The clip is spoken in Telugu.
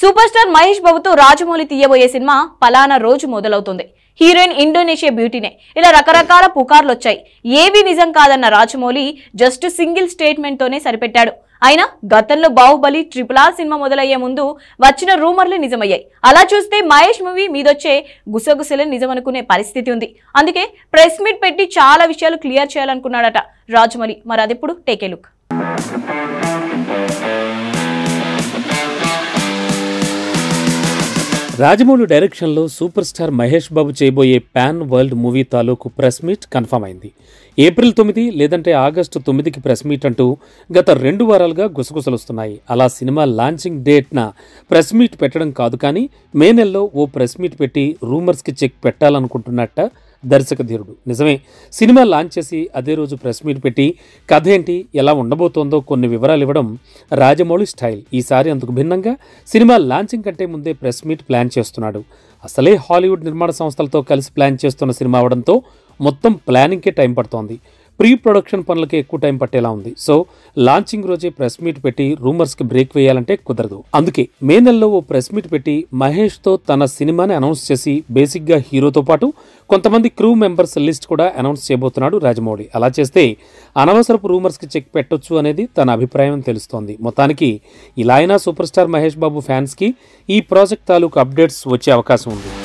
సూపర్ స్టార్ మహేష్ బాబుతో రాజమౌళి తీయబోయే సినిమా పలానా రోజు మొదలవుతుంది హీరోయిన్ ఇండోనేషియా బ్యూటీనే ఇలా రకరకాల పుకార్లు వచ్చాయి ఏవి నిజం కాదన్న రాజమౌళి జస్ట్ సింగిల్ స్టేట్మెంట్తోనే సరిపెట్టాడు అయినా గతంలో బాహుబలి ట్రిపుల్ ఆర్ సినిమా మొదలయ్యే ముందు వచ్చిన రూమర్లు నిజమయ్యాయి అలా చూస్తే మహేష్ మూవీ మీదొచ్చే గుసగుసలు నిజమనుకునే పరిస్థితి ఉంది అందుకే ప్రెస్ మీట్ పెట్టి చాలా విషయాలు క్లియర్ చేయాలనుకున్నాడట రాజమౌళి మరి అదెప్పుడు టేకే లుక్ రాజమౌళి డైరెక్షన్లో సూపర్ స్టార్ మహేష్ బాబు చేయబోయే ప్యాన్ వరల్డ్ మూవీ తాలూకు ప్రెస్ మీట్ కన్ఫర్మ్ అయింది ఏప్రిల్ తొమ్మిది లేదంటే ఆగస్టు తొమ్మిదికి ప్రెస్ మీట్ అంటూ గత రెండు వారాలుగా వస్తున్నాయి అలా సినిమా లాంచింగ్ డేట్న ప్రెస్ మీట్ పెట్టడం కాదు కానీ మే నెలలో ఓ ప్రెస్ మీట్ పెట్టి రూమర్స్కి చెక్ పెట్టాలనుకుంటున్నట్ట దర్శక ధీరుడు నిజమే సినిమా లాంచ్ చేసి అదే రోజు ప్రెస్ మీట్ పెట్టి కథ ఏంటి ఎలా ఉండబోతోందో కొన్ని వివరాలు ఇవ్వడం రాజమౌళి స్టైల్ ఈసారి అందుకు భిన్నంగా సినిమా లాంచింగ్ కంటే ముందే ప్రెస్ మీట్ ప్లాన్ చేస్తున్నాడు అసలే హాలీవుడ్ నిర్మాణ సంస్థలతో కలిసి ప్లాన్ చేస్తున్న సినిమా అవడంతో మొత్తం ప్లానింగ్కే టైం పడుతోంది ప్రీ ప్రొడక్షన్ పనులకి ఎక్కువ టైం పట్టేలా ఉంది సో లాంచింగ్ రోజే ప్రెస్ మీట్ పెట్టి రూమర్స్కి బ్రేక్ వేయాలంటే కుదరదు అందుకే మే నెలలో ఓ ప్రెస్ మీట్ పెట్టి మహేష్తో తన సినిమాని అనౌన్స్ చేసి బేసిక్గా హీరోతో పాటు కొంతమంది క్రూ మెంబర్స్ లిస్ట్ కూడా అనౌన్స్ చేయబోతున్నాడు రాజమౌళి అలా చేస్తే అనవసరపు రూమర్స్కి చెక్ పెట్టొచ్చు అనేది తన అభిప్రాయం తెలుస్తోంది మొత్తానికి ఇలా అయినా సూపర్ స్టార్ మహేష్ బాబు ఫ్యాన్స్కి ఈ ప్రాజెక్ట్ తాలూకు అప్డేట్స్ వచ్చే అవకాశం ఉంది